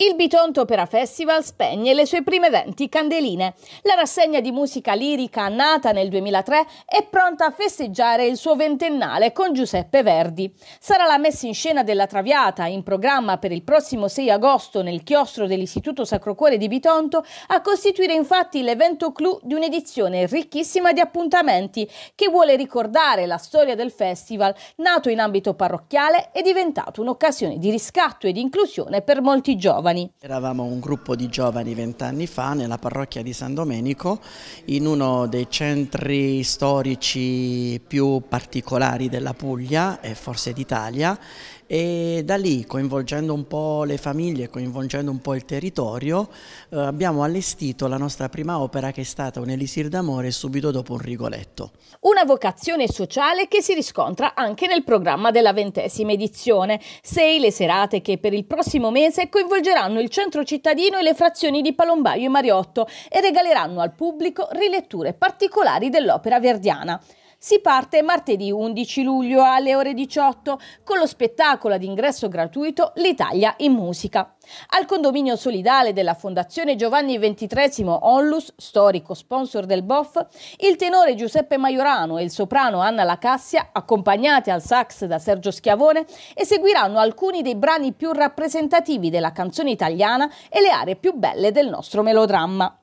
Il Bitonto Opera Festival spegne le sue prime 20 candeline. La rassegna di musica lirica nata nel 2003 è pronta a festeggiare il suo ventennale con Giuseppe Verdi. Sarà la messa in scena della Traviata, in programma per il prossimo 6 agosto nel chiostro dell'Istituto Sacro Cuore di Bitonto, a costituire infatti l'evento clou di un'edizione ricchissima di appuntamenti che vuole ricordare la storia del festival, nato in ambito parrocchiale e diventato un'occasione di riscatto e di inclusione per molti giovani giovani. Eravamo un gruppo di giovani vent'anni fa nella parrocchia di San Domenico, in uno dei centri storici più particolari della Puglia e forse d'Italia, e da lì coinvolgendo un po' le famiglie, coinvolgendo un po' il territorio eh, abbiamo allestito la nostra prima opera che è stata un Elisir d'amore subito dopo un Rigoletto. Una vocazione sociale che si riscontra anche nel programma della ventesima edizione, sei le serate che per il prossimo mese coinvolgeranno il centro cittadino e le frazioni di Palombaio e Mariotto e regaleranno al pubblico riletture particolari dell'opera verdiana. Si parte martedì 11 luglio alle ore 18 con lo spettacolo ad ingresso gratuito L'Italia in musica. Al condominio solidale della Fondazione Giovanni XXIII Onlus, storico sponsor del BOF, il tenore Giuseppe Maiorano e il soprano Anna Lacassia, accompagnati al sax da Sergio Schiavone, eseguiranno alcuni dei brani più rappresentativi della canzone italiana e le aree più belle del nostro melodramma.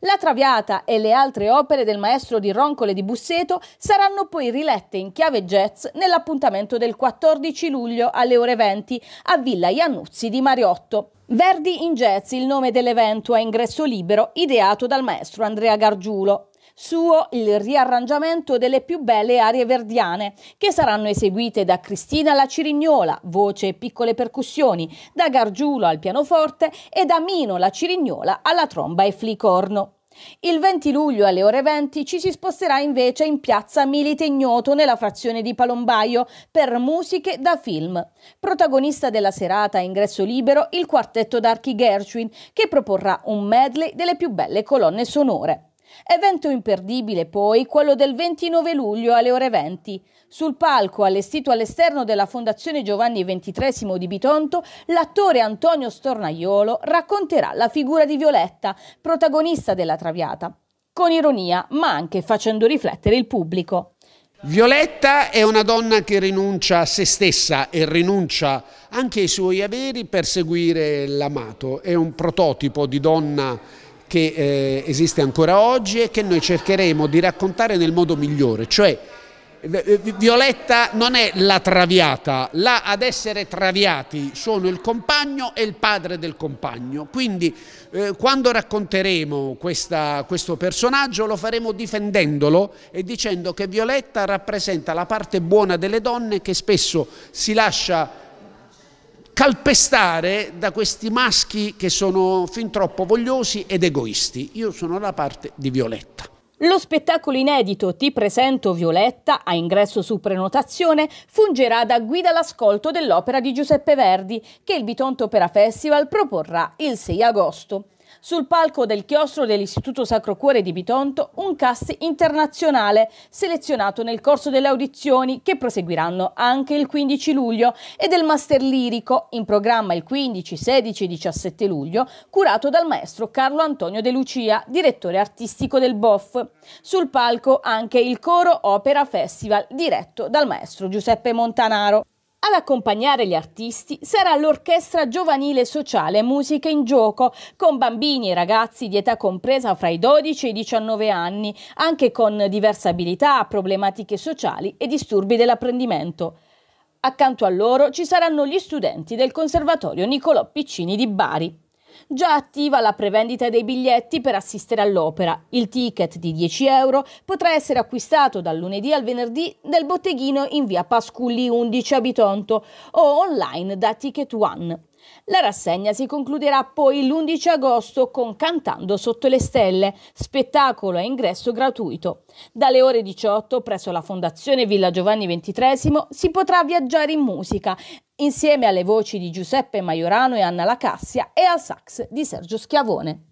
La Traviata e le altre opere del maestro di Roncole di Busseto saranno poi rilette in chiave jazz nell'appuntamento del 14 luglio alle ore 20 a Villa Iannuzzi di Mariotto. Verdi in Jazz, il nome dell'evento a ingresso libero ideato dal maestro Andrea Gargiulo suo il riarrangiamento delle più belle aree verdiane, che saranno eseguite da Cristina La Cirignola, voce e piccole percussioni, da Gargiulo al pianoforte e da Mino La Cirignola alla tromba e flicorno. Il 20 luglio alle ore 20 ci si sposterà invece in piazza Milite Ignoto nella frazione di Palombaio per musiche da film. Protagonista della serata a ingresso libero il quartetto d'archi Gershwin che proporrà un medley delle più belle colonne sonore. Evento imperdibile poi quello del 29 luglio alle ore 20. Sul palco, allestito all'esterno della Fondazione Giovanni XXIII di Bitonto, l'attore Antonio Stornaiolo racconterà la figura di Violetta, protagonista della Traviata, con ironia ma anche facendo riflettere il pubblico. Violetta è una donna che rinuncia a se stessa e rinuncia anche ai suoi averi per seguire l'amato. È un prototipo di donna che eh, esiste ancora oggi e che noi cercheremo di raccontare nel modo migliore, cioè eh, Violetta non è la traviata, là ad essere traviati sono il compagno e il padre del compagno, quindi eh, quando racconteremo questa, questo personaggio lo faremo difendendolo e dicendo che Violetta rappresenta la parte buona delle donne che spesso si lascia calpestare da questi maschi che sono fin troppo vogliosi ed egoisti. Io sono la parte di Violetta. Lo spettacolo inedito Ti presento Violetta, a ingresso su prenotazione, fungerà da guida all'ascolto dell'opera di Giuseppe Verdi che il Bitonto Opera Festival proporrà il 6 agosto. Sul palco del chiostro dell'Istituto Sacro Cuore di Bitonto un cast internazionale selezionato nel corso delle audizioni che proseguiranno anche il 15 luglio e del Master Lirico in programma il 15, 16 e 17 luglio curato dal maestro Carlo Antonio De Lucia, direttore artistico del BOF. Sul palco anche il Coro Opera Festival diretto dal maestro Giuseppe Montanaro. Ad accompagnare gli artisti sarà l'Orchestra Giovanile Sociale Musica in Gioco, con bambini e ragazzi di età compresa fra i 12 e i 19 anni, anche con diverse abilità, problematiche sociali e disturbi dell'apprendimento. Accanto a loro ci saranno gli studenti del Conservatorio Niccolò Piccini di Bari. Già attiva la prevendita dei biglietti per assistere all'opera. Il ticket di 10 euro potrà essere acquistato dal lunedì al venerdì nel botteghino in via Pasculli 11 a Bitonto o online da Ticket One. La rassegna si concluderà poi l'11 agosto con Cantando sotto le stelle, spettacolo a ingresso gratuito. Dalle ore 18 presso la Fondazione Villa Giovanni XXIII si potrà viaggiare in musica insieme alle voci di Giuseppe Maiorano e Anna Lacassia e al sax di Sergio Schiavone.